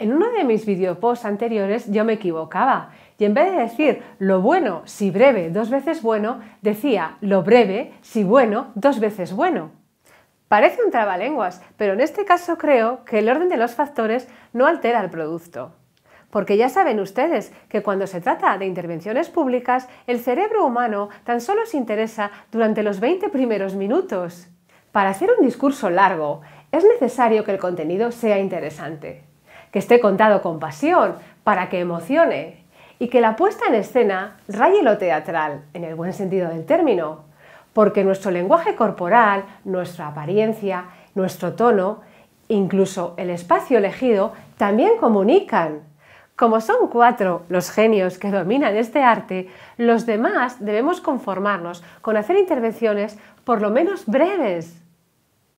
En uno de mis videoposts anteriores yo me equivocaba y en vez de decir lo bueno si breve dos veces bueno, decía lo breve si bueno dos veces bueno. Parece un trabalenguas, pero en este caso creo que el orden de los factores no altera el producto. Porque ya saben ustedes que cuando se trata de intervenciones públicas, el cerebro humano tan solo se interesa durante los 20 primeros minutos. Para hacer un discurso largo, es necesario que el contenido sea interesante que esté contado con pasión, para que emocione y que la puesta en escena raye lo teatral, en el buen sentido del término, porque nuestro lenguaje corporal, nuestra apariencia, nuestro tono, incluso el espacio elegido, también comunican. Como son cuatro los genios que dominan este arte, los demás debemos conformarnos con hacer intervenciones por lo menos breves,